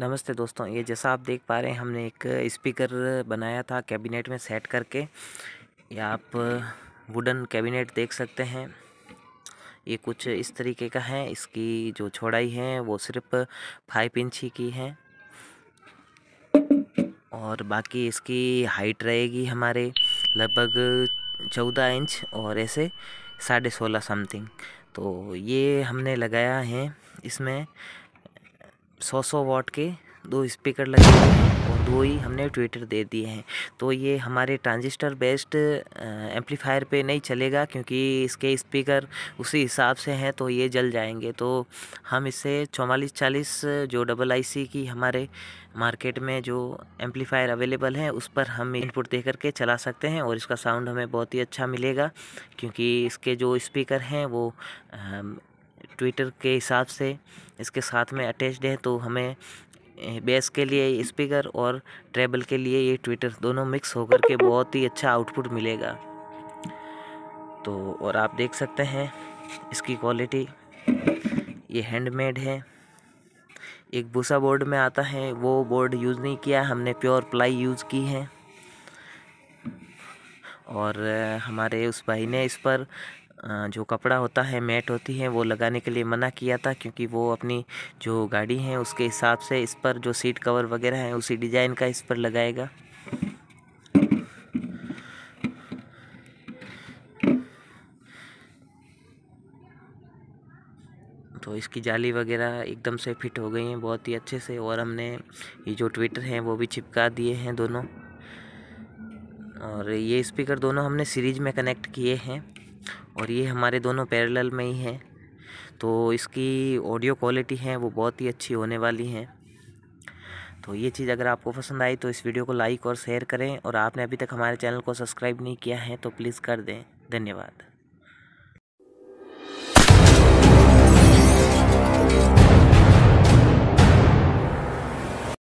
नमस्ते दोस्तों ये जैसा आप देख पा रहे हैं हमने एक स्पीकर बनाया था कैबिनेट में सेट करके या आप वुडन कैबिनेट देख सकते हैं ये कुछ इस तरीके का है इसकी जो छोड़ाई है वो सिर्फ फाइव इंच ही की है और बाकी इसकी हाइट रहेगी हमारे लगभग चौदह इंच और ऐसे साढ़े सोलह समथिंग तो ये हमने लगाया है इसमें सौ सौ वाट के दो स्पीकर लगे हुए हैं और दो ही हमने ट्विटर दे दिए हैं तो ये हमारे ट्रांजिस्टर बेस्ड एम्पलीफायर पे नहीं चलेगा क्योंकि इसके स्पीकर उसी हिसाब से हैं तो ये जल जाएंगे तो हम इसे चौवालीस चालीस जो डबल आईसी की हमारे मार्केट में जो एम्पलीफायर अवेलेबल है उस पर हम इनपुट दे करके चला सकते हैं और इसका साउंड हमें बहुत ही अच्छा मिलेगा क्योंकि इसके जो स्पीकर हैं वो ट्विटर के हिसाब से इसके साथ में अटैच्ड है तो हमें बेस के लिए स्पीकर और ट्रेबल के लिए ये ट्विटर दोनों मिक्स होकर के बहुत ही अच्छा आउटपुट मिलेगा तो और आप देख सकते हैं इसकी क्वालिटी ये हैंडमेड है एक भूसा बोर्ड में आता है वो बोर्ड यूज़ नहीं किया हमने प्योर प्लाई यूज़ की है और हमारे उस भाई ने इस पर जो कपड़ा होता है मैट होती है वो लगाने के लिए मना किया था क्योंकि वो अपनी जो गाड़ी है उसके हिसाब से इस पर जो सीट कवर वगैरह है उसी डिज़ाइन का इस पर लगाएगा तो इसकी जाली वगैरह एकदम से फिट हो गई हैं बहुत ही अच्छे से और हमने ये जो ट्विटर हैं वो भी चिपका दिए हैं दोनों और ये स्पीकर दोनों हमने सीरीज में कनेक्ट किए हैं और ये हमारे दोनों पैरेलल में ही हैं तो इसकी ऑडियो क्वालिटी है वो बहुत ही अच्छी होने वाली हैं तो ये चीज़ अगर आपको पसंद आई तो इस वीडियो को लाइक और शेयर करें और आपने अभी तक हमारे चैनल को सब्सक्राइब नहीं किया है तो प्लीज़ कर दें धन्यवाद